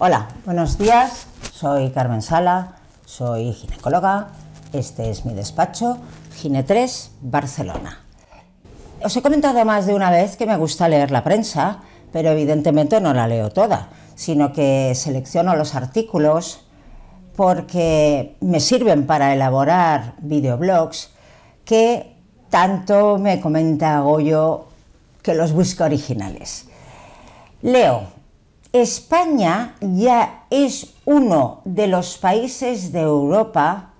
Hola, buenos días. Soy Carmen Sala, soy ginecóloga. Este es mi despacho, Gine 3, Barcelona. Os he comentado más de una vez que me gusta leer la prensa, pero evidentemente no la leo toda, sino que selecciono los artículos porque me sirven para elaborar videoblogs que tanto me comenta Goyo que los busco originales. Leo España ya es uno de los países de Europa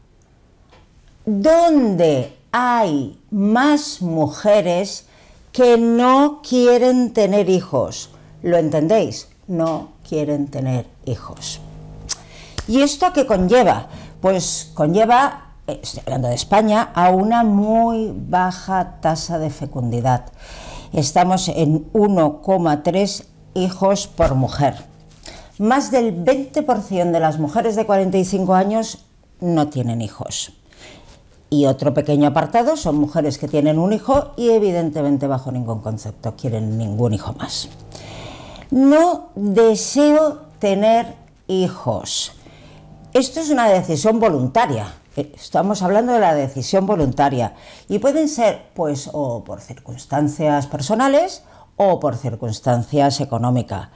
donde hay más mujeres que no quieren tener hijos. ¿Lo entendéis? No quieren tener hijos. ¿Y esto qué conlleva? Pues conlleva estoy hablando de España, a una muy baja tasa de fecundidad. Estamos en 1,3 hijos por mujer. Más del 20% de las mujeres de 45 años no tienen hijos. Y otro pequeño apartado son mujeres que tienen un hijo y evidentemente bajo ningún concepto quieren ningún hijo más. No deseo tener hijos. Esto es una decisión voluntaria. Eh, estamos hablando de la decisión voluntaria. Y pueden ser, pues, o por circunstancias personales o por circunstancias económicas.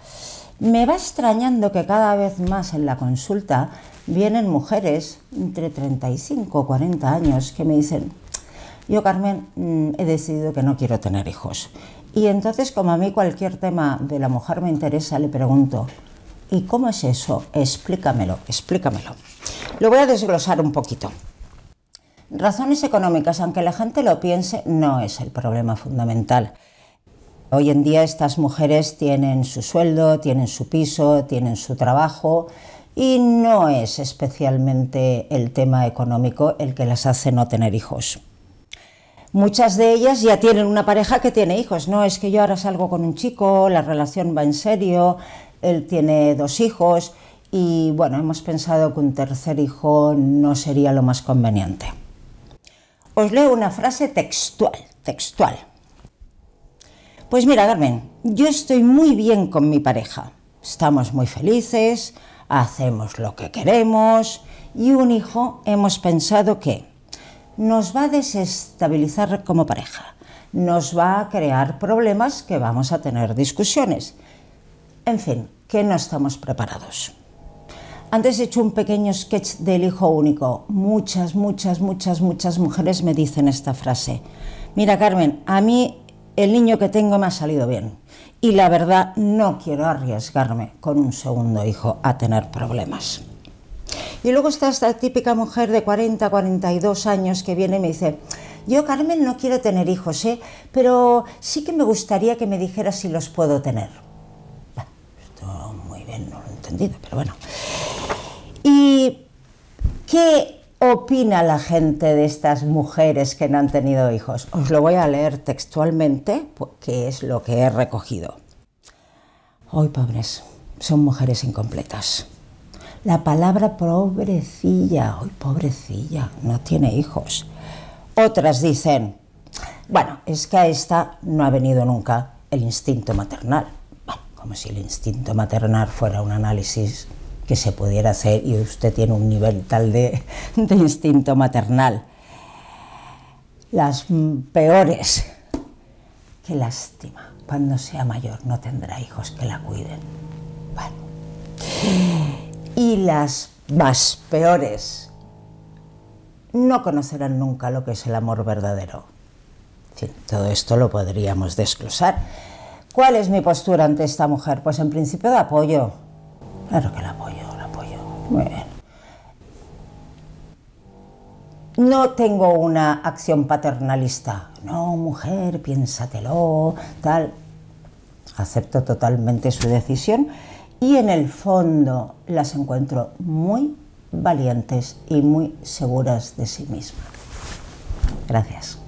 Me va extrañando que cada vez más en la consulta vienen mujeres entre 35 o 40 años que me dicen, yo Carmen mm, he decidido que no quiero tener hijos. Y entonces como a mí cualquier tema de la mujer me interesa, le pregunto, ¿y cómo es eso? Explícamelo, explícamelo. Lo voy a desglosar un poquito. Razones económicas, aunque la gente lo piense, no es el problema fundamental. Hoy en día estas mujeres tienen su sueldo, tienen su piso, tienen su trabajo y no es especialmente el tema económico el que las hace no tener hijos. Muchas de ellas ya tienen una pareja que tiene hijos, no es que yo ahora salgo con un chico, la relación va en serio, él tiene dos hijos y bueno, hemos pensado que un tercer hijo no sería lo más conveniente. Os leo una frase textual, textual. Pues mira, Carmen, yo estoy muy bien con mi pareja. Estamos muy felices, hacemos lo que queremos y un hijo hemos pensado que nos va a desestabilizar como pareja, nos va a crear problemas que vamos a tener discusiones. En fin, que no estamos preparados. Antes he hecho un pequeño sketch del hijo único. Muchas, muchas, muchas, muchas mujeres me dicen esta frase. Mira, Carmen, a mí el niño que tengo me ha salido bien. Y la verdad, no quiero arriesgarme con un segundo hijo a tener problemas. Y luego está esta típica mujer de 40, 42 años que viene y me dice, yo Carmen no quiero tener hijos, ¿eh? pero sí que me gustaría que me dijera si los puedo tener. esto muy bien, no lo he entendido, pero bueno. ¿Y qué opina la gente de estas mujeres que no han tenido hijos. Os lo voy a leer textualmente, pues, que es lo que he recogido. Hoy pobres, son mujeres incompletas. La palabra pobrecilla, hoy pobrecilla, no tiene hijos. Otras dicen, bueno, es que a esta no ha venido nunca el instinto maternal. como si el instinto maternal fuera un análisis que se pudiera hacer y usted tiene un nivel tal de, instinto maternal. Las peores. Qué lástima. Cuando sea mayor no tendrá hijos que la cuiden. Y las más peores no conocerán nunca lo que es el amor verdadero. todo esto lo podríamos desglosar. ¿Cuál es mi postura ante esta mujer? Pues en principio de apoyo. Claro que la apoyo. No tengo una acción paternalista. No, mujer, piénsatelo, tal. Acepto totalmente su decisión y en el fondo las encuentro muy valientes y muy seguras de sí mismas. Gracias.